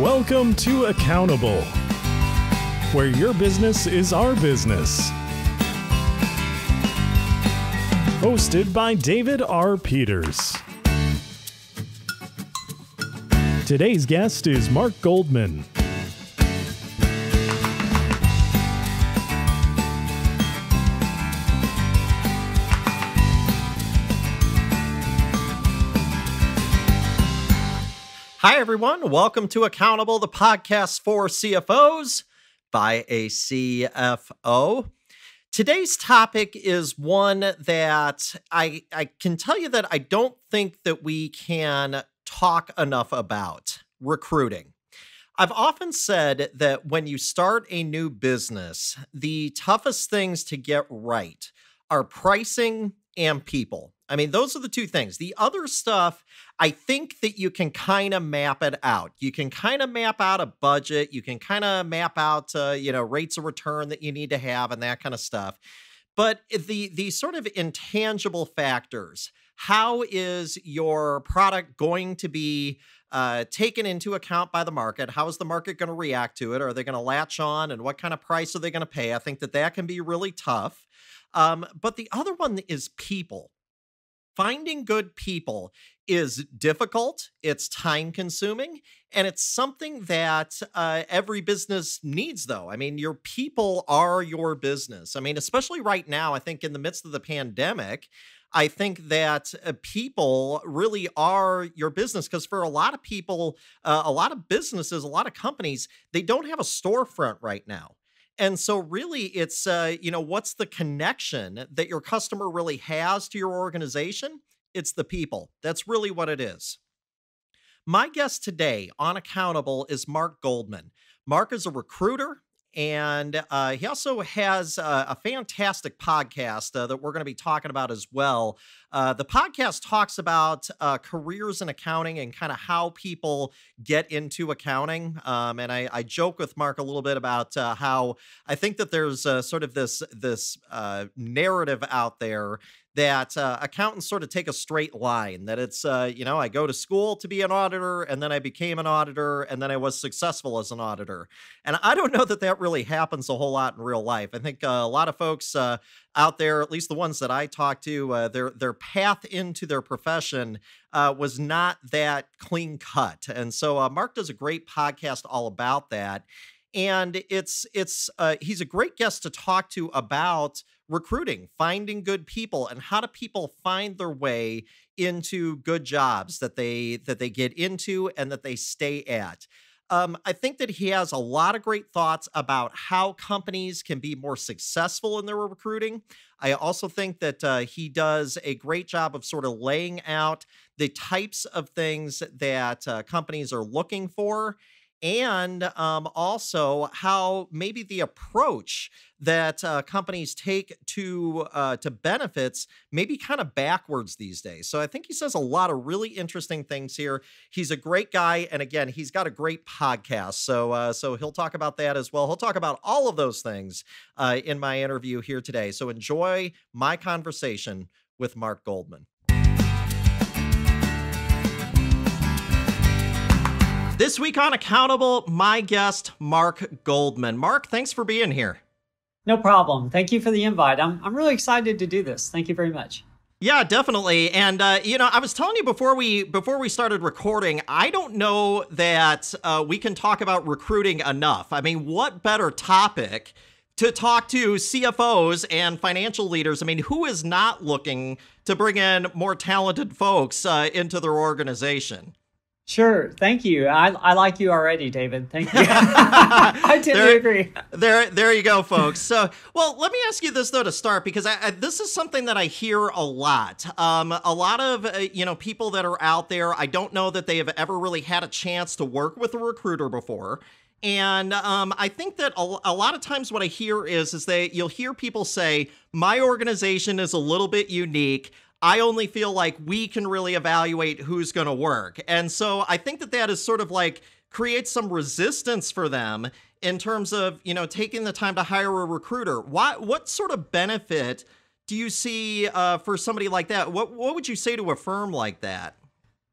Welcome to Accountable, where your business is our business. Hosted by David R. Peters. Today's guest is Mark Goldman, Hi, everyone. Welcome to Accountable, the podcast for CFOs by a CFO. Today's topic is one that I, I can tell you that I don't think that we can talk enough about recruiting. I've often said that when you start a new business, the toughest things to get right are pricing and people. I mean, those are the two things. The other stuff I think that you can kind of map it out. You can kind of map out a budget. You can kind of map out, uh, you know, rates of return that you need to have and that kind of stuff. But the the sort of intangible factors. How is your product going to be uh, taken into account by the market? How is the market going to react to it? Are they going to latch on? And what kind of price are they going to pay? I think that that can be really tough. Um, but the other one is people finding good people is difficult, it's time consuming, and it's something that uh, every business needs, though. I mean, your people are your business. I mean, especially right now, I think in the midst of the pandemic, I think that uh, people really are your business because for a lot of people, uh, a lot of businesses, a lot of companies, they don't have a storefront right now. And so, really, it's, uh, you know, what's the connection that your customer really has to your organization? It's the people. That's really what it is. My guest today on Accountable is Mark Goldman. Mark is a recruiter, and uh, he also has a fantastic podcast uh, that we're going to be talking about as well. Uh, the podcast talks about uh, careers in accounting and kind of how people get into accounting. Um, and I, I, joke with Mark a little bit about uh, how I think that there's sort of this this narrative out there that uh, accountants sort of take a straight line that it's uh, you know i go to school to be an auditor and then i became an auditor and then i was successful as an auditor and i don't know that that really happens a whole lot in real life i think uh, a lot of folks uh, out there, at least the ones that I talk to, uh, their their path into their profession uh, was not that clean cut, and so uh, Mark does a great podcast all about that, and it's it's uh, he's a great guest to talk to about recruiting, finding good people and how do people find their way into good jobs that they that they get into and that they stay at. Um, I think that he has a lot of great thoughts about how companies can be more successful in their recruiting. I also think that uh, he does a great job of sort of laying out the types of things that uh, companies are looking for and um, also how maybe the approach that uh, companies take to uh, to benefits maybe kind of backwards these days. So I think he says a lot of really interesting things here. He's a great guy, and again, he's got a great podcast. So uh, so he'll talk about that as well. He'll talk about all of those things uh, in my interview here today. So enjoy my conversation with Mark Goldman. This week on Accountable, my guest, Mark Goldman. Mark, thanks for being here. No problem. Thank you for the invite. I'm, I'm really excited to do this. Thank you very much. Yeah, definitely. And uh, you know, I was telling you before we before we started recording, I don't know that uh, we can talk about recruiting enough. I mean, what better topic to talk to CFOs and financial leaders? I mean, who is not looking to bring in more talented folks uh, into their organization? Sure. Thank you. I, I like you already, David. Thank you. I totally there, agree. There, there you go, folks. So, well, let me ask you this though to start because I, I, this is something that I hear a lot. Um, a lot of uh, you know people that are out there. I don't know that they have ever really had a chance to work with a recruiter before. And um, I think that a, a, lot of times what I hear is is that you'll hear people say my organization is a little bit unique. I only feel like we can really evaluate who's going to work. And so I think that that is sort of like creates some resistance for them in terms of, you know, taking the time to hire a recruiter. Why, what sort of benefit do you see uh, for somebody like that? What, what would you say to a firm like that?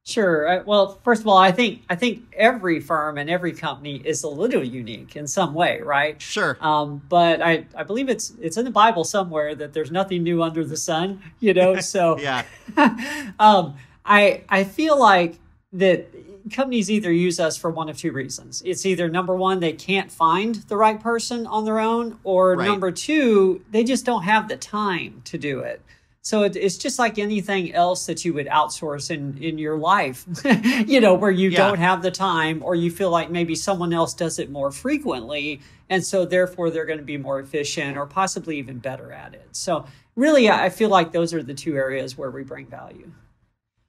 Sure. Uh, well, first of all, I think I think every firm and every company is a little unique in some way, right? Sure. Um, but I, I believe it's it's in the Bible somewhere that there's nothing new under the sun, you know. So yeah. um, I I feel like that companies either use us for one of two reasons. It's either number one, they can't find the right person on their own, or right. number two, they just don't have the time to do it. So it, it's just like anything else that you would outsource in, in your life, you know, where you yeah. don't have the time or you feel like maybe someone else does it more frequently. And so therefore they're going to be more efficient or possibly even better at it. So really, I feel like those are the two areas where we bring value.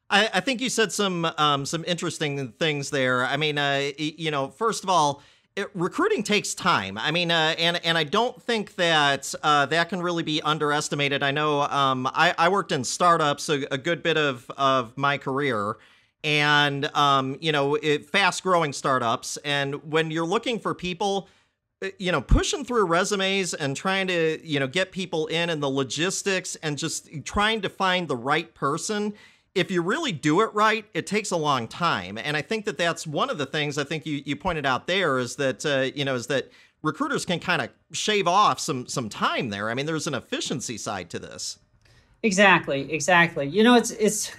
I, I think you said some um, some interesting things there. I mean, uh, you know, first of all, recruiting takes time. I mean, uh, and and I don't think that uh, that can really be underestimated. I know um, I, I, worked in startups a, a, good bit of of my career, and um, you know, it, fast growing startups. And when you're looking for people, uh, you know, pushing through resumes and trying to you know get people in and the logistics and just trying to find the right person if you really do it right, it takes a long time. And I think that that's one of the things I think you, you pointed out there is that, uh, you know, is that recruiters can kind of shave off some, some time there. I mean, there's an efficiency side to this. Exactly, exactly. You know, it's it's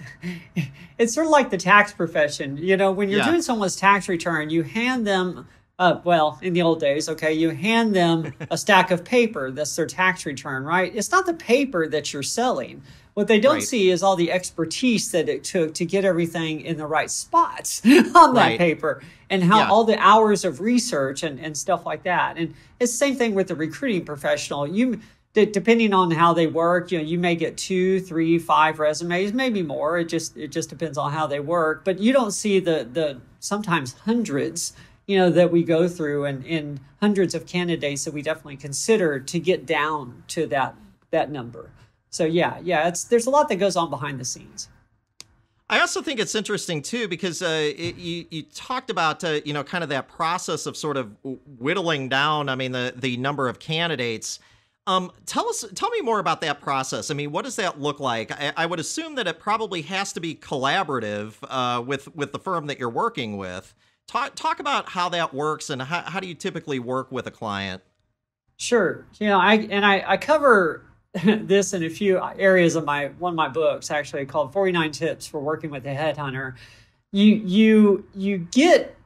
it's sort of like the tax profession. You know, when you're yeah. doing someone's tax return, you hand them uh, well, in the old days, okay, you hand them a stack of paper that's their tax return, right? It's not the paper that you're selling. What they don't right. see is all the expertise that it took to get everything in the right spots on that right. paper and how yeah. all the hours of research and, and stuff like that. And it's the same thing with the recruiting professional. You depending on how they work, you know, you may get two, three, five resumes, maybe more. It just it just depends on how they work. But you don't see the the sometimes hundreds you know that we go through and, and hundreds of candidates that we definitely consider to get down to that that number so yeah, yeah, it's there's a lot that goes on behind the scenes. I also think it's interesting too because uh, it, you you talked about uh, you know kind of that process of sort of whittling down. I mean the the number of candidates. Um, tell us, tell me more about that process. I mean, what does that look like? I, I would assume that it probably has to be collaborative uh, with with the firm that you're working with. Talk talk about how that works and how, how do you typically work with a client? Sure. You know, I and I, I cover this in a few areas of my one of my books actually called 49 tips for working with a headhunter you you you get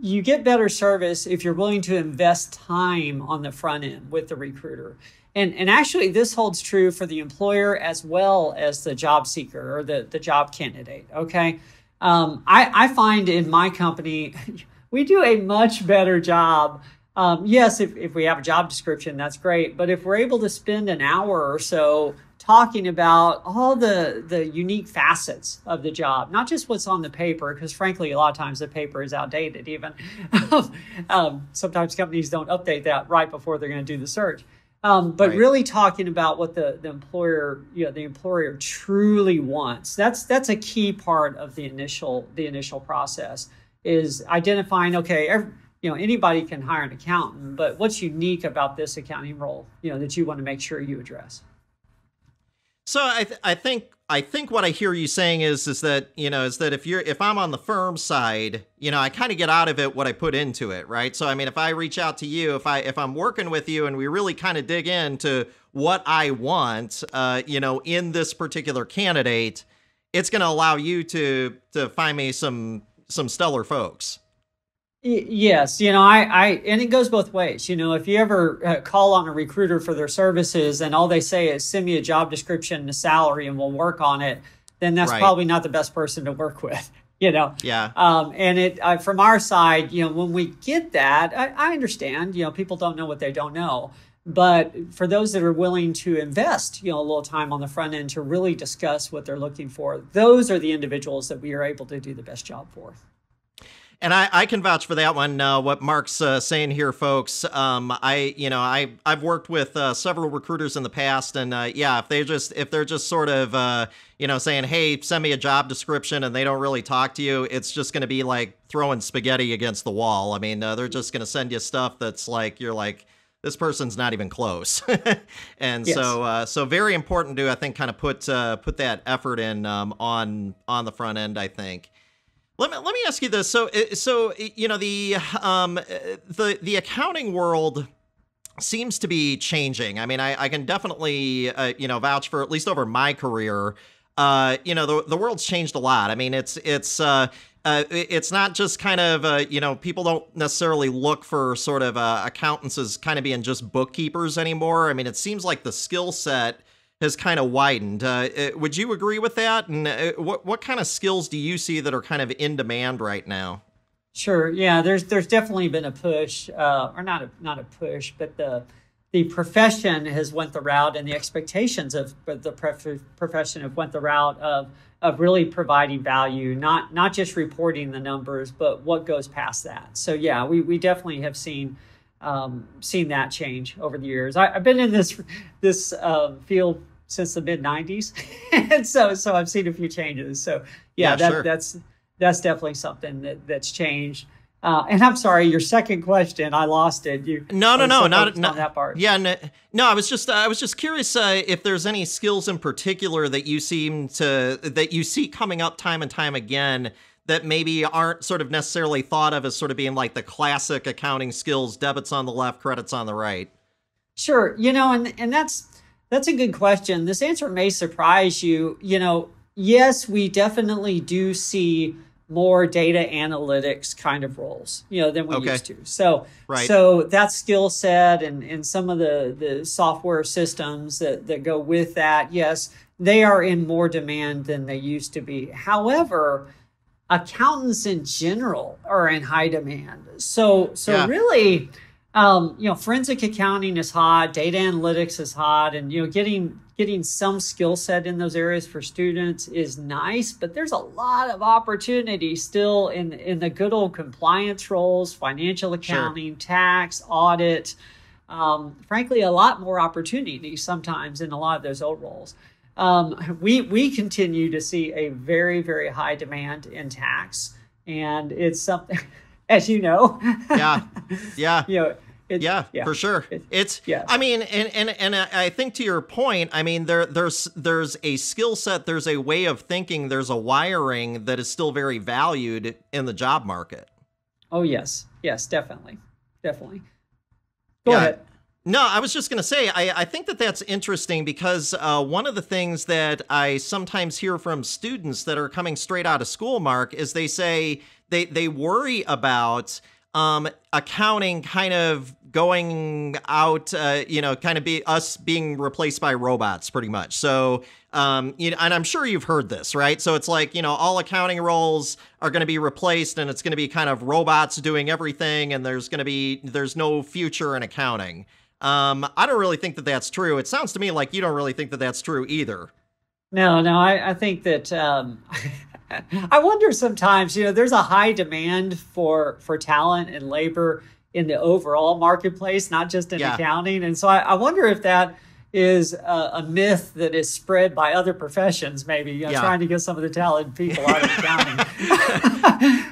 you get better service if you're willing to invest time on the front end with the recruiter and and actually this holds true for the employer as well as the job seeker or the the job candidate okay um, I, I find in my company we do a much better job um, yes, if, if we have a job description, that's great. But if we're able to spend an hour or so talking about all the the unique facets of the job, not just what's on the paper, because frankly, a lot of times the paper is outdated. Even um, sometimes companies don't update that right before they're going to do the search. Um, but right. really talking about what the, the employer you know the employer truly wants that's that's a key part of the initial the initial process is identifying okay every, you know anybody can hire an accountant but what's unique about this accounting role you know that you want to make sure you address so i th- i think i think what i hear you saying is is that you know is that if you're if i'm on the firm side you know i kind of get out of it what i put into it right so i mean if i reach out to you if i if i'm working with you and we really kind of dig into what i want uh you know in this particular candidate it's going to allow you to to find me some some stellar folks Yes, you know, I, I, and it goes both ways. You know, if you ever uh, call on a recruiter for their services and all they say is send me a job description and a salary and we'll work on it, then that's right. probably not the best person to work with. You know, yeah. Um, and it uh, from our side, you know, when we get that, I, I understand. You know, people don't know what they don't know, but for those that are willing to invest, you know, a little time on the front end to really discuss what they're looking for, those are the individuals that we are able to do the best job for. And I, I can vouch for that one. Uh, what Mark's uh, saying here, folks. Um, I, you know, I, I've worked with uh, several recruiters in the past, and uh, yeah, if they just, if they're just sort of, uh, you know, saying, hey, send me a job description, and they don't really talk to you, it's just going to be like throwing spaghetti against the wall. I mean, uh, they're just going to send you stuff that's like, you're like, this person's not even close. and yes. so, uh, so very important to I think kind of put uh, put that effort in um, on on the front end. I think. Let me, let me ask you this. So eh, so you know the um, eh, the the accounting world seems to be changing. I mean, I, I can definitely uh, you know vouch for at least over my career. Uh, you know, the the world's changed a lot. I mean, it's it's uh, uh it's not just kind of uh, you know people don't necessarily look for sort of uh, accountants as kind of being just bookkeepers anymore. I mean, it seems like the skill set has kind of widened. Uh, uh, would you agree with that? And uh, what what kind of skills do you see that are kind of in demand right now? Sure. Yeah. There's there's definitely been a push, uh, or not a not a push, but the the profession has went the route, and the expectations of the prof- profession have went the route of of really providing value, not not just reporting the numbers, but what goes past that. So yeah, we we definitely have seen. Um, seen that change over the years. I, have been in this this uh, field since the mid 90s and so so i've seen a few changes so yeah, yeah that, sure. that's that's definitely something that, that's changed uh, and i'm sorry your second question i lost it you no no no not, not that part yeah no, no, i was just i was just curious uh, if there's any skills in particular that you seem to that you see coming up time and time again that maybe aren't sort of necessarily thought of as sort of being like the classic accounting skills debits on the left credits on the right sure you know and and that's that's a good question. This answer may surprise you. You know, yes, we definitely do see more data analytics kind of roles, you know, than we okay. used to. So, right. so that skill set and, and some of the, the software systems that, that go with that, yes, they are in more demand than they used to be. However, accountants in general are in high demand. So, so yeah. really, um, you know, forensic accounting is hot, data analytics is hot, and you know, getting getting some skill set in those areas for students is nice, but there's a lot of opportunity still in in the good old compliance roles, financial accounting, sure. tax, audit. Um, frankly, a lot more opportunity sometimes in a lot of those old roles. Um, we we continue to see a very very high demand in tax, and it's something. as you know. yeah. Yeah. you know, it's, yeah, yeah, for sure. It's, it's yeah. I mean, and and and I think to your point, I mean there there's there's a skill set, there's a way of thinking, there's a wiring that is still very valued in the job market. Oh yes, yes, definitely, definitely. Go yeah. ahead. No, I was just going to say, I, I think that that's interesting because uh, one of the things that I sometimes hear from students that are coming straight out of school, Mark, is they say they, they worry about um, accounting kind of going out, uh, you know, kind of be us being replaced by robots pretty much. So, um, you know, and I'm sure you've heard this, right? So it's like, you know, all accounting roles are going to be replaced and it's going to be kind of robots doing everything and there's going to be, there's no future in accounting. Um, I don't really think that that's true. It sounds to me like you don't really think that that's true either. No, no, I, I think that, um, I wonder sometimes, you know, there's a high demand for for talent and labor in the overall marketplace, not just in yeah. accounting. And so I, I, wonder if that is a, a, myth that is spread by other professions, maybe you know, yeah. trying to get some of the talented people out of accounting.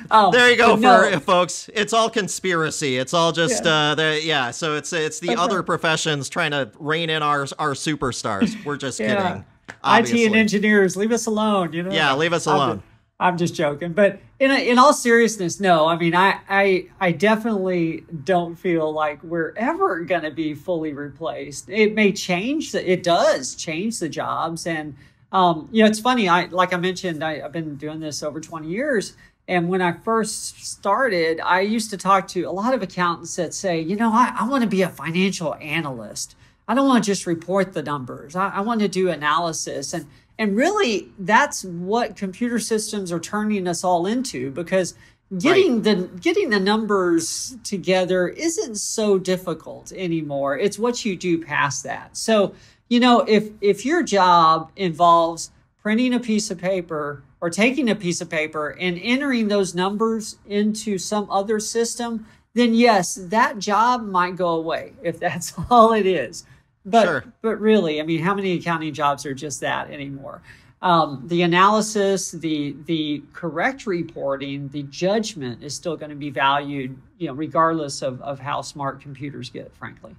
um, there you go, for, no. folks. It's all conspiracy. It's all just yeah. Uh, the, yeah. So it's it's the other professions trying to rein in our our superstars. We're just kidding. Obviously. IT and engineers, leave us alone. You know, yeah, leave us alone. I'm just joking. But in a, in all seriousness, no. I mean, I, I I definitely don't feel like we're ever going to be fully replaced. It may change. The, it does change the jobs, and um, you know, it's funny. I like I mentioned, I, I've been doing this over 20 years. And when I first started, I used to talk to a lot of accountants that say, you know, I, I want to be a financial analyst. I don't want to just report the numbers. I, I want to do analysis. And and really, that's what computer systems are turning us all into because getting right. the getting the numbers together isn't so difficult anymore. It's what you do past that. So, you know, if if your job involves printing a piece of paper or taking a piece of paper and entering those numbers into some other system, then yes, that job might go away if that's all it is. But sure. but really, I mean, how many accounting jobs are just that anymore? Um, the analysis, the the correct reporting, the judgment is still going to be valued, you know, regardless of of how smart computers get, frankly.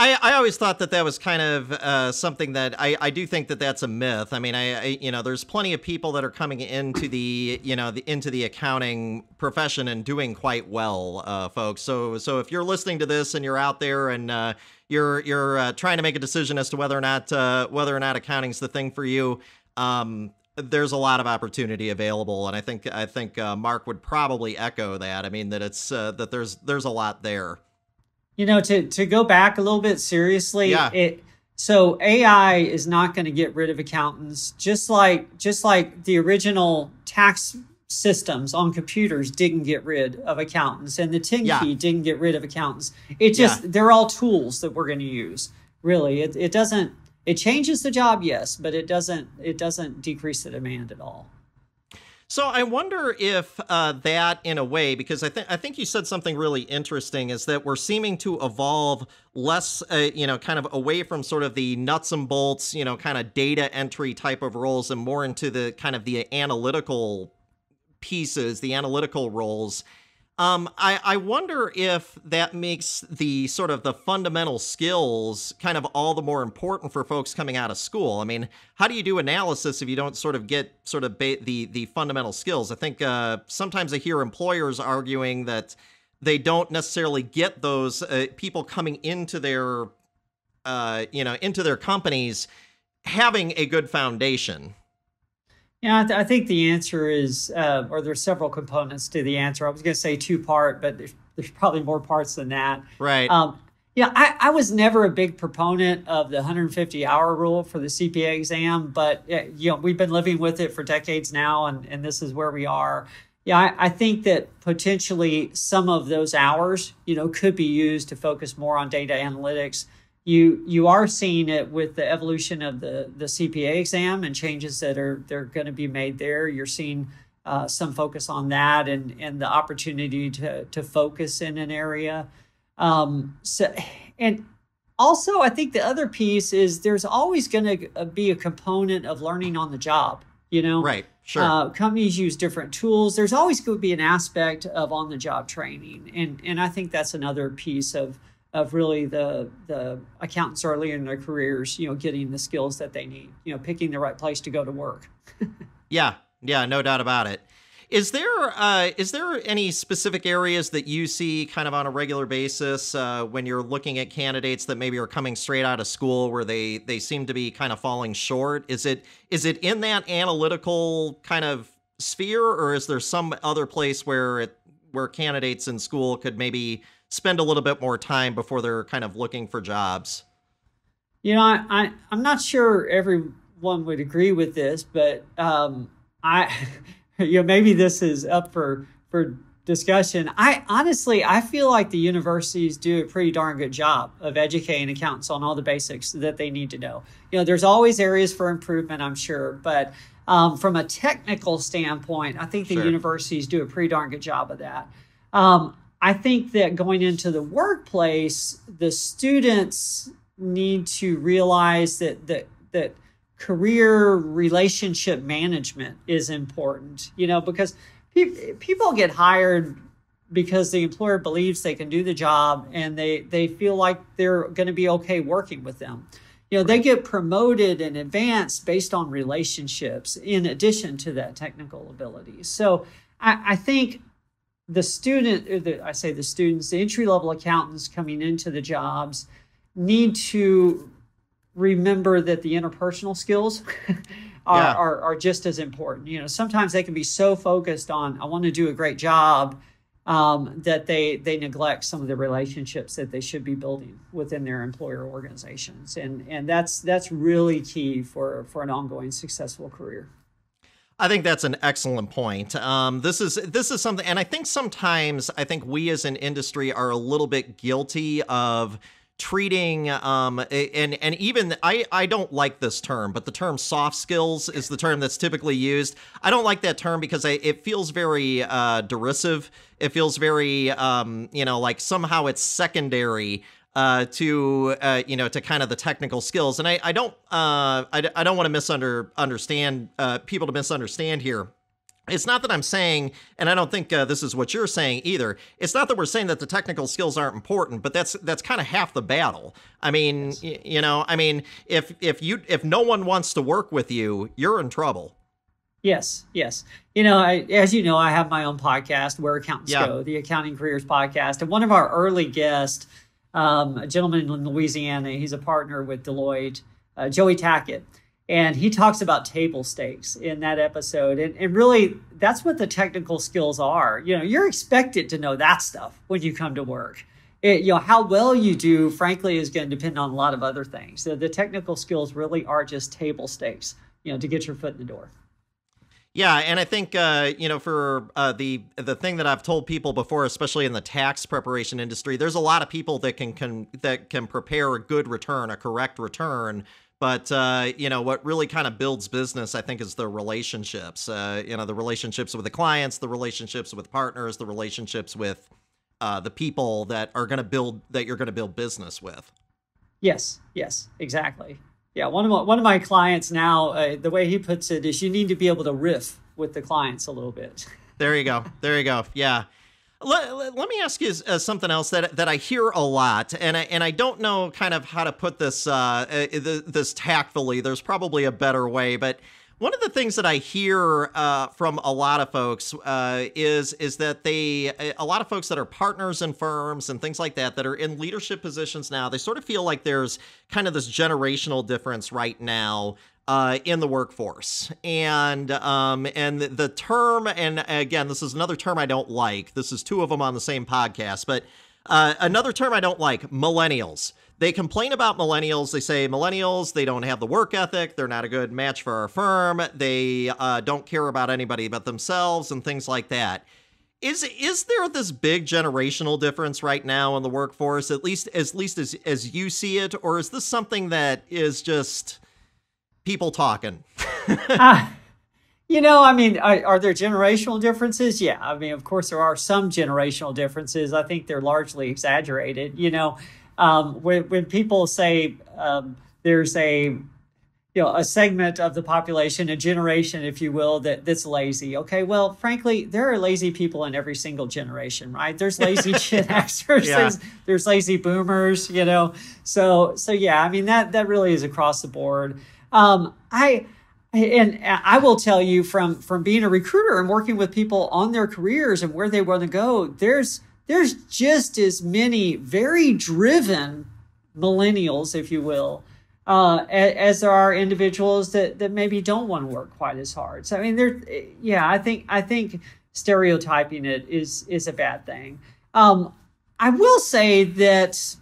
I, I always thought that that was kind of uh, something that I, I do think that that's a myth. I mean, I, I, you know there's plenty of people that are coming into the you know the, into the accounting profession and doing quite well, uh, folks. So so if you're listening to this and you're out there and uh, you're you're uh, trying to make a decision as to whether or not uh, whether or not accounting's the thing for you. Um, there's a lot of opportunity available, and I think I think uh, Mark would probably echo that. I mean that it's uh, that there's there's a lot there. You know, to to go back a little bit seriously, yeah. It, so AI is not going to get rid of accountants, just like just like the original tax systems on computers didn't get rid of accountants and the 10 yeah. key didn't get rid of accountants it just yeah. they're all tools that we're going to use really it, it doesn't it changes the job yes but it doesn't it doesn't decrease the demand at all so I wonder if uh, that, in a way, because I think I think you said something really interesting, is that we're seeming to evolve less, uh, you know, kind of away from sort of the nuts and bolts, you know, kind of data entry type of roles, and more into the kind of the analytical pieces, the analytical roles. Um, I, I wonder if that makes the sort of the fundamental skills kind of all the more important for folks coming out of school. I mean, how do you do analysis if you don't sort of get sort of ba- the the fundamental skills? I think uh, sometimes I hear employers arguing that they don't necessarily get those uh, people coming into their uh, you know into their companies having a good foundation yeah, I, th- I think the answer is, uh, or there's several components to the answer. I was going to say two part, but there's, there's probably more parts than that. Right. Um, yeah, I, I, was never a big proponent of the 150 hour rule for the CPA exam, but uh, you know we've been living with it for decades now, and, and this is where we are. Yeah, I, I think that potentially some of those hours, you know, could be used to focus more on data analytics you you are seeing it with the evolution of the the CPA exam and changes that are they're going to be made there. You're seeing uh, some focus on that and and the opportunity to to focus in an area. Um, so and also I think the other piece is there's always going to uh, be a component of learning on the job. You know, right? Sure. Uh, companies use different tools. There's always going to be an aspect of on the job training, and and I think that's another piece of of really the the accountants early in their careers, you know, getting the skills that they need, you know, picking the right place to go to work. yeah, yeah, no doubt about it. Is there uh, is there any specific areas that you see kind of on a regular basis uh, when you're looking at candidates that maybe are coming straight out of school where they they seem to be kind of falling short? Is it is it in that analytical kind of sphere, or is there some other place where it, where candidates in school could maybe spend a little bit more time before they're kind of looking for jobs. You know, I, I am not sure everyone would agree with this, but um, I, you know, maybe this is up for for discussion. I honestly, I feel like the universities do a pretty darn good job of educating accountants on all the basics that they need to know. You know, there's always areas for improvement, I'm sure, but um, from a technical standpoint, I think the sure. universities do a pretty darn good job of that. Um, I think that going into the workplace, the students need to realize that that that career relationship management is important. You know, because pe- people get hired because the employer believes they can do the job and they they feel like they're going to be okay working with them. You know, they get promoted and advanced based on relationships in addition to that technical ability. So I, I think the student, uh, the, I say the students, the entry level accountants coming into the jobs need to remember that the interpersonal skills are, yeah. are, are, just as important. You know, sometimes they can be so focused on, I want to do a great job. Um, that they they neglect some of the relationships that they should be building within their employer organizations, and and that's that's really key for for an ongoing successful career. I think that's an excellent point. Um, this is this is something, and I think sometimes I think we as an industry are a little bit guilty of treating um, and and even I I don't like this term, but the term soft skills is the term that's typically used. I don't like that term because I, it feels very uh, derisive. It feels very um, you know like somehow it's secondary uh, to uh, you know to kind of the technical skills. And I, I don't uh, I, I don't want to misunderstand uh, people to misunderstand here. It's not that I'm saying, and I don't think uh, this is what you're saying either. It's not that we're saying that the technical skills aren't important, but that's that's kind of half the battle. I mean, yes. y- you know, I mean, if if you if no one wants to work with you, you're in trouble. Yes, yes. You know, I, as you know, I have my own podcast, Where Accountants yeah. Go, the Accounting Careers Podcast, and one of our early guests um, a gentleman in Louisiana. He's a partner with Deloitte, uh, Joey Tackett. And he talks about table stakes in that episode. And, and really, that's what the technical skills are. You know, you're expected to know that stuff when you come to work. It, you know, how well you do, frankly, is going to depend on a lot of other things. So the technical skills really are just table stakes, you know, to get your foot in the door. Yeah, and I think uh, you know for uh, the the thing that I've told people before, especially in the tax preparation industry, there's a lot of people that can, can that can prepare a good return, a correct return. But uh, you know what really kind of builds business, I think, is the relationships. Uh, you know, the relationships with the clients, the relationships with partners, the relationships with uh, the people that are going to build that you're going to build business with. Yes. Yes. Exactly. Yeah, one of my, one of my clients now, uh, the way he puts it is, you need to be able to riff with the clients a little bit. There you go. There you go. Yeah. Let, let, let me ask you uh, something else that that I hear a lot, and I and I don't know kind of how to put this uh, uh this tactfully. There's probably a better way, but one of the things that I hear uh, from a lot of folks uh, is is that they a lot of folks that are partners in firms and things like that that are in leadership positions now they sort of feel like there's kind of this generational difference right now uh, in the workforce. And um, and the term, and again, this is another term I don't like. This is two of them on the same podcast, but uh, another term I don't like: millennials. They complain about millennials. They say millennials, they don't have the work ethic. They're not a good match for our firm. They uh, don't care about anybody but themselves and things like that. Is is there this big generational difference right now in the workforce, at least as least as, as you see it, or is this something that is just people talking? uh, you know, I mean, are, are, there generational differences? Yeah, I mean, of course, there are some generational differences. I think they're largely exaggerated. You know, um, when, when people say um, there's a you know a segment of the population a generation if you will that that's lazy okay well frankly there are lazy people in every single generation right there's lazy gen xers yeah. there's, lazy boomers you know so so yeah i mean that that really is across the board um, i and I will tell you from from being a recruiter and working with people on their careers and where they want to go, there's there's just as many very driven millennials, if you will, uh, as, there are individuals that, that maybe don't want to work quite as hard. So I mean, there, yeah, I think I think stereotyping it is is a bad thing. Um, I will say that,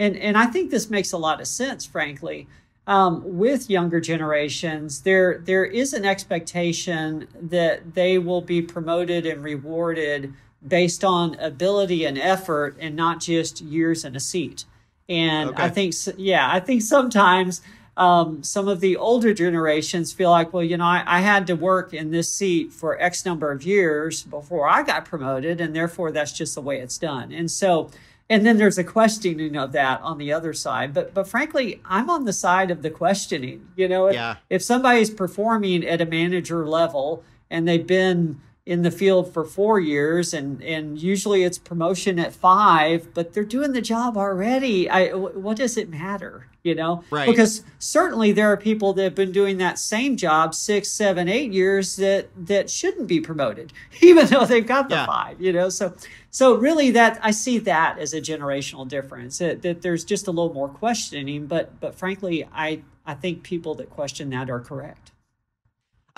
and and I think this makes a lot of sense, frankly. Um, with younger generations, there there is an expectation that they will be promoted and rewarded based on ability and effort and not just years in a seat. And okay. I think, yeah, I think sometimes um, some of the older generations feel like, well, you know, I, I, had to work in this seat for X number of years before I got promoted, and therefore that's just the way it's done. And so, and then there's a questioning of that on the other side. But but frankly, I'm on the side of the questioning. You know, if, yeah. if somebody's performing at a manager level and they've been in the field for four years and and usually it's promotion at five but they're doing the job already i what does it matter you know right. because certainly there are people that have been doing that same job six seven eight years that that shouldn't be promoted even though they've got the yeah. five you know so so really that i see that as a generational difference that, that there's just a little more questioning but but frankly i i think people that question that are correct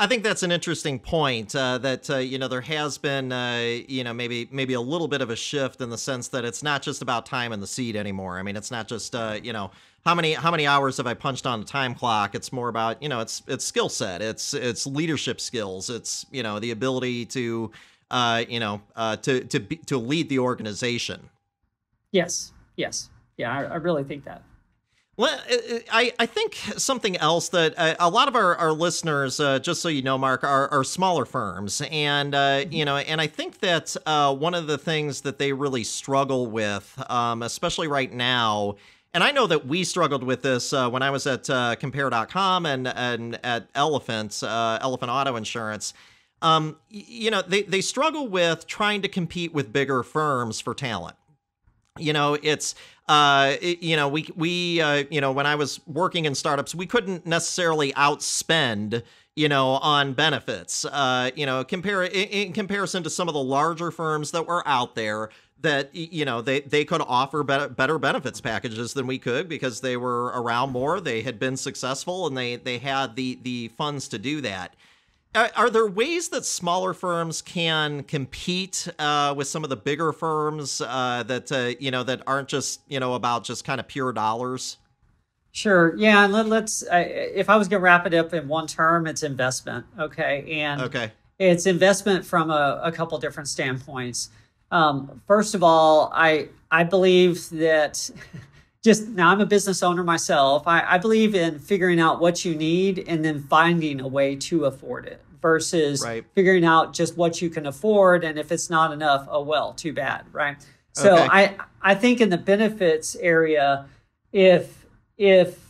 I think that's an interesting point. Uh, that uh, you know there has been uh, you know maybe maybe a little bit of a shift in the sense that it's not just about time in the seat anymore. I mean, it's not just uh, you know how many how many hours have I punched on the time clock. It's more about you know it's it's skill set. It's it's leadership skills. It's you know the ability to uh, you know uh, to to be, to lead the organization. Yes. Yes. Yeah. I, I really think that. Well, uh, uh, I, I think something else that uh, a lot of our, our listeners, uh, just so you know, Mark, are, are smaller firms. And, uh, mm-hmm. you know, and I think that uh, one of the things that they really struggle with, um, especially right now, and I know that we struggled with this when I was at uh, compare.com and, and at Elephant, Elephant Auto Insurance. Um, you know, they, they struggle with trying to compete with bigger firms for talent you know it's uh, you know we we uh, you know when i was working in startups we couldn't necessarily outspend you know on benefits uh, you know compare in, in, comparison to some of the larger firms that were out there that you know they they could offer better, better benefits packages than we could because they were around more they had been successful and they they had the the funds to do that uh, are there ways that smaller firms can compete uh, with some of the bigger firms uh, that uh, you know that aren't just you know about just kind of pure dollars? Sure. Yeah. And let, us if I was going to wrap it up in one term, it's investment. Okay. And okay. It's investment from a, a couple different standpoints. Um, first of all, I I believe that just now I'm a business owner myself. I, I believe in figuring out what you need and then finding a way to afford it versus right. figuring out just what you can afford. And if it's not enough, oh well, too bad. Right. So okay. I I think in the benefits area, if if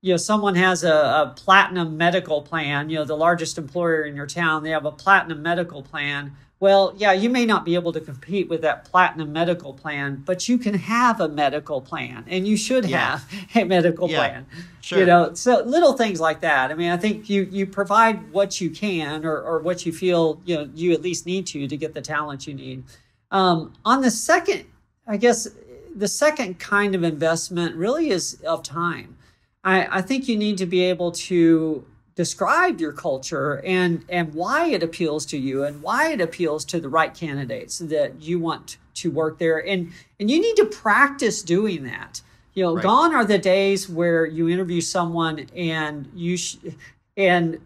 you know someone has a, a platinum medical plan, you know, the largest employer in your town, they have a platinum medical plan well, yeah, you may not be able to compete with that platinum medical plan, but you can have a medical plan and you should yeah. have a medical yeah. plan. Sure. You know, so little things like that. I mean, I think you you provide what you can or, or what you feel, you know, you at least need to to get the talent you need. Um, on the second, I guess the second kind of investment really is of time. I, I think you need to be able to describe your culture and and why it appeals to you and why it appeals to the right candidates that you want to work there and and you need to practice doing that you know right. gone are the days where you interview someone and you sh- and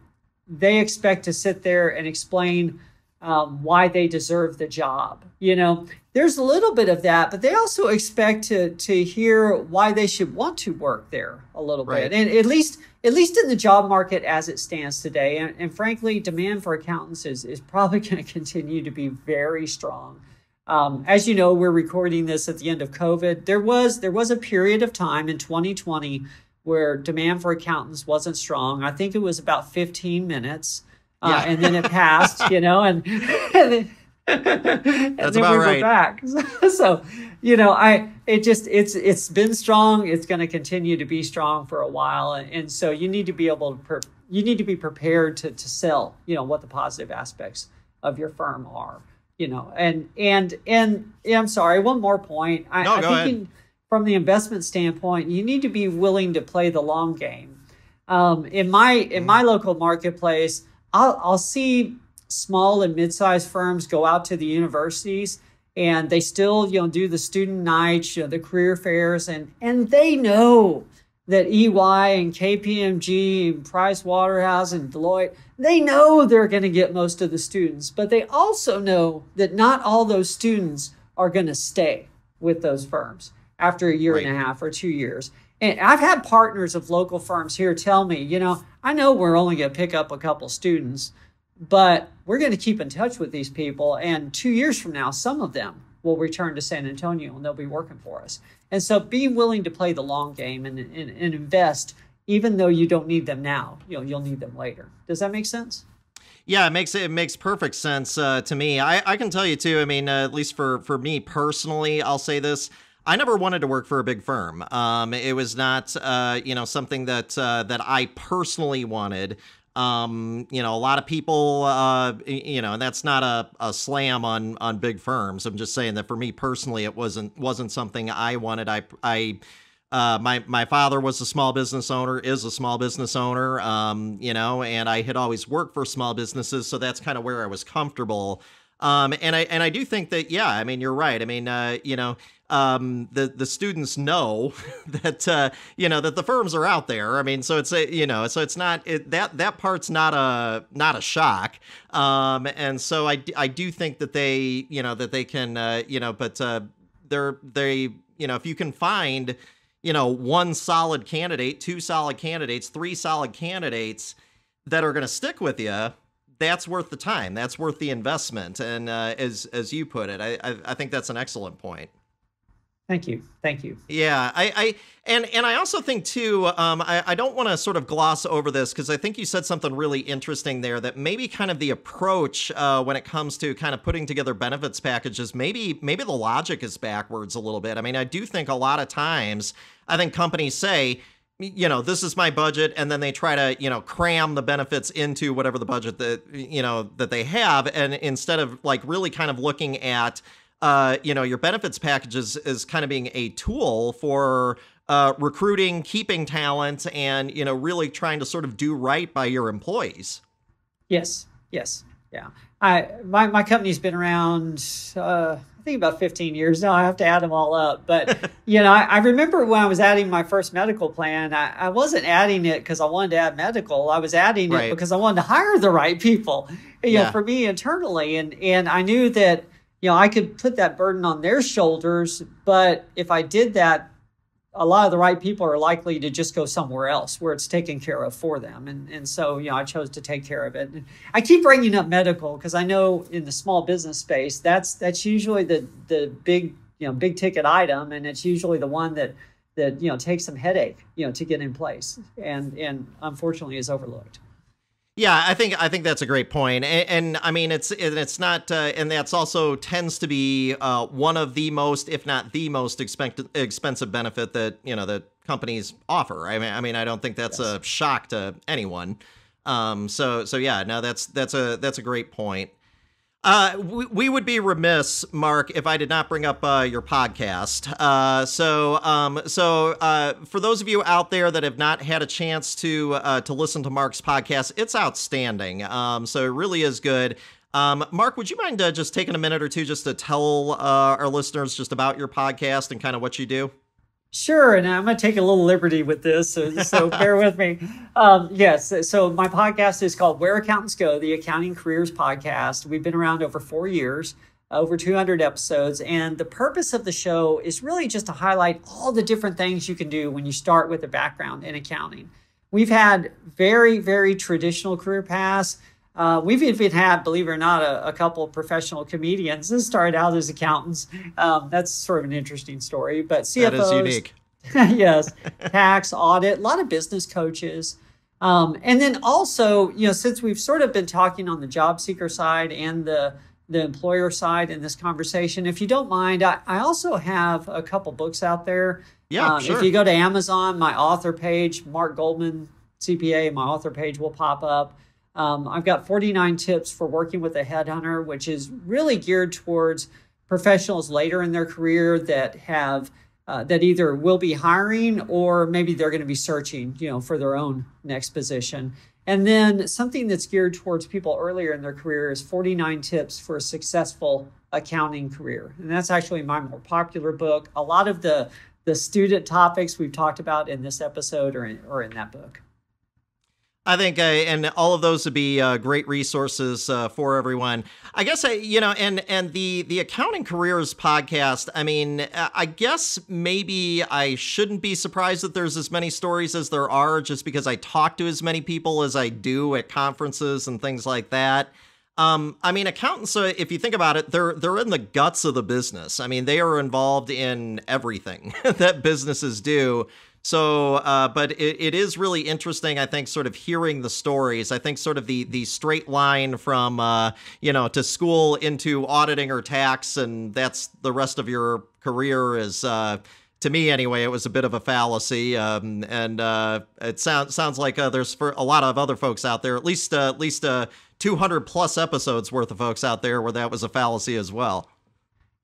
they expect to sit there and explain um, why they deserve the job you know there's a little bit of that, but they also expect to to hear why they should want to work there a little right. bit, and at least at least in the job market as it stands today, and, and frankly, demand for accountants is is probably going to continue to be very strong. Um, as you know, we're recording this at the end of COVID. There was there was a period of time in 2020 where demand for accountants wasn't strong. I think it was about 15 minutes, uh, yeah. and then it passed, you know, and. and then, and That's about we right. were back. so, you know, I it just it's it's been strong. It's going to continue to be strong for a while, and, and so you need to be able to per, you need to be prepared to to sell. You know what the positive aspects of your firm are. You know, and and and, I'm sorry. One more point. I, no, I go think ahead. In, from the investment standpoint, you need to be willing to play the long game. Um, in my in my mm. local marketplace, I'll I'll see small and mid-sized firms go out to the universities and they still you know do the student nights you know, the career fairs and and they know that EY and KPMG and Price Waterhouse and Deloitte they know they're going to get most of the students but they also know that not all those students are going to stay with those firms after a year right. and a half or 2 years and I've had partners of local firms here tell me you know I know we're only going to pick up a couple students but we're going to keep in touch with these people. And two years from now, some of them will return to San Antonio and they'll be working for us. And so being willing to play the long game and, and, and invest, even though you don't need them now, you know, you'll need them later. Does that make sense? Yeah, it makes it makes perfect sense uh, to me. I, I can tell you too. I mean, uh, at least for for me personally, I'll say this. I never wanted to work for a big firm. Um, it was not, uh, you know, something that uh, that I personally wanted. Um, you know, a lot of people, uh, you know, and that's not a, a slam on on big firms. I'm just saying that for me personally, it wasn't wasn't something I wanted. I I uh, my my father was a small business owner, is a small business owner, um, you know, and I had always worked for small businesses, so that's kind of where I was comfortable. Um, and I and I do think that yeah, I mean you're right. I mean uh, you know um, the the students know that uh, you know that the firms are out there. I mean, so it's a, you know, so it's not it, that that part's not a not a shock. Um, and so I, I do think that they you know that they can uh, you know, but uh, they're they you know if you can find you know one solid candidate, two solid candidates, three solid candidates that are going to stick with you that's worth the time. That's worth the investment. And uh, as as you put it, I, I I think that's an excellent point. Thank you. Thank you. Yeah, I, I and and I also think too. Um, I, I don't want to sort of gloss over this because I think you said something really interesting there. That maybe kind of the approach uh, when it comes to kind of putting together benefits packages, maybe maybe the logic is backwards a little bit. I mean, I do think a lot of times I think companies say, you know, this is my budget, and then they try to you know cram the benefits into whatever the budget that you know that they have, and instead of like really kind of looking at uh, you know, your benefits package is, is kind of being a tool for uh, recruiting, keeping talent, and you know, really trying to sort of do right by your employees. Yes. Yes. Yeah. I my my company's been around. Uh, I think about 15 years now. I have to add them all up. But, you know, I, I, remember when I was adding my first medical plan, I, I wasn't adding it because I wanted to add medical. I was adding right. it because I wanted to hire the right people, you yeah. know, for me internally. And, and I knew that you know, I could put that burden on their shoulders, but if I did that, a lot of the right people are likely to just go somewhere else where it's taken care of for them. And, and so, you know, I chose to take care of it. And I keep bringing up medical because I know in the small business space, that's, that's usually the, the big, you know, big ticket item. And it's usually the one that, that, you know, takes some headache, you know, to get in place and, and unfortunately is overlooked. Yeah, I think I think that's a great point, and, and I mean it's it's not, uh, and that's also tends to be uh, one of the most, if not the most expect- expensive benefit that you know that companies offer. I mean, I mean, I don't think that's yes. a shock to anyone. Um, so so yeah, no, that's that's a that's a great point. Uh, we, we, would be remiss, Mark, if I did not bring up uh, your podcast. Uh, so, um, so uh, for those of you out there that have not had a chance to uh, to listen to Mark's podcast, it's outstanding. Um, so it really is good. Um, Mark, would you mind just taking a minute or two just to tell our listeners just about your podcast and kind of what you do? Sure, and I'm going to take a little liberty with this, so, so bear with me. Um, yes, so my podcast is called Where Accountants Go, the Accounting Careers Podcast. We've been around over four years, over 200 episodes, and the purpose of the show is really just to highlight all the different things you can do when you start with a background in accounting. We've had very, very traditional career paths uh, we've even had, believe it or not, a, a couple of professional comedians that started out as accountants. Um, that's sort of an interesting story. But CFOs, yes, tax, audit, a lot of business coaches. Um, and then also, you know, since we've sort of been talking on the job seeker side and the the employer side in this conversation, if you don't mind, I, I also have a couple books out there. Yeah, um, sure. If you go to Amazon, my author page, Mark Goldman, CPA, my author page will pop up. Um, I've got 49 tips for working with a headhunter, which is really geared towards professionals later in their career that have uh, that either will be hiring or maybe they're going to be searching, you know, for their own next position. And then something that's geared towards people earlier in their career is 49 tips for a successful accounting career. And that's actually my more popular book. A lot of the the student topics we've talked about in this episode are in, or in that book. I think, uh, and all of those would be uh, great resources uh, for everyone. I guess I, uh, you know, and and the the accounting careers podcast. I mean, uh, I guess maybe I shouldn't be surprised that there's as many stories as there are, just because I talk to as many people as I do at conferences and things like that. Um, I mean, accountants. Uh, if you think about it, they're they're in the guts of the business. I mean, they are involved in everything that businesses do. So, uh, but it, it is really interesting. I think sort of hearing the stories. I think sort of the the straight line from uh, you know to school into auditing or tax, and that's the rest of your career is. Uh, to me anyway, it was a bit of a fallacy, um, and uh, it sounds sounds like uh, there's for a lot of other folks out there, at least uh, at least uh, 200 plus episodes worth of folks out there where that was a fallacy as well.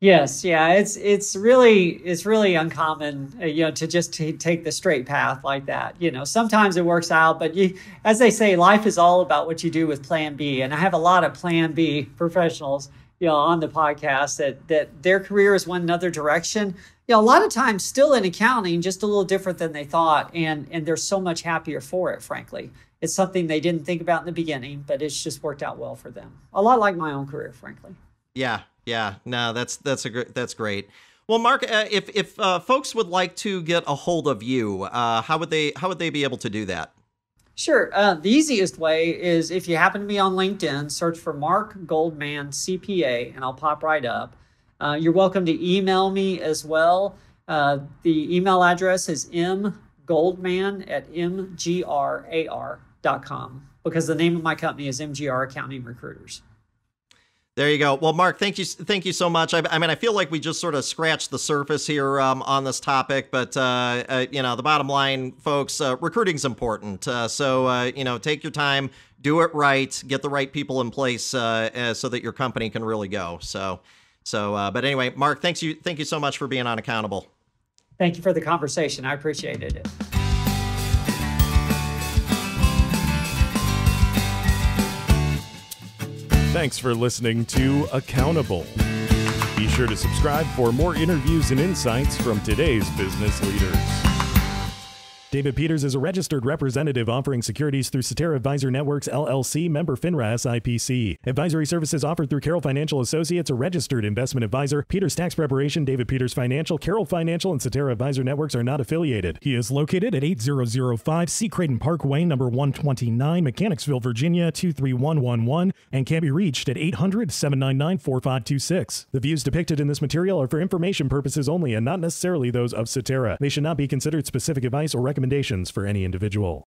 Yes, yeah, it's it's really it's really uncommon, uh, you know, to just t- take the straight path like that. You know, sometimes it works out, but you, as they say, life is all about what you do with Plan B. And I have a lot of Plan B professionals, you know, on the podcast that that their career is one another direction. You know, a lot of times still in accounting, just a little different than they thought, and and they're so much happier for it. Frankly, it's something they didn't think about in the beginning, but it's just worked out well for them. A lot like my own career, frankly. Yeah, yeah. No, that's that's a great that's great. Well, Mark, uh, if if uh, folks would like to get a hold of you, uh, how would they how would they be able to do that? Sure. Uh, the easiest way is if you happen to be on LinkedIn, search for Mark Goldman CPA, and I'll pop right up. Uh, you're welcome to email me as well. Uh, the email address is mgoldman at mgrar.com because the name of my company is MGR Accounting Recruiters. There you go. Well, Mark, thank you, thank you so much. I, I mean, I feel like we just sort of scratched the surface here um, on this topic, but uh, uh, you know, the bottom line, folks, uh, recruiting's important. Uh, so uh, you know, take your time, do it right, get the right people in place, uh, so that your company can really go. So, so, but anyway, Mark, thanks you, thank you so much for being on Accountable. Thank you for the conversation. I appreciated it. Thanks for listening to Accountable. Be sure to subscribe for more interviews and insights from today's business leaders. David Peters is a registered representative offering securities through Cetera Advisor Networks LLC, member FINRA SIPC. Advisory services offered through Carroll Financial Associates, a registered investment advisor. Peters Tax Preparation, David Peters Financial, Carroll Financial, and Cetera Advisor Networks are not affiliated. He is located at 8005 C. Creighton Parkway, number 129, Mechanicsville, Virginia 23111, and can be reached at 800 799 4526. The views depicted in this material are for information purposes only and not necessarily those of Cetera. They should not be considered specific advice or recommendations recommendations for any individual.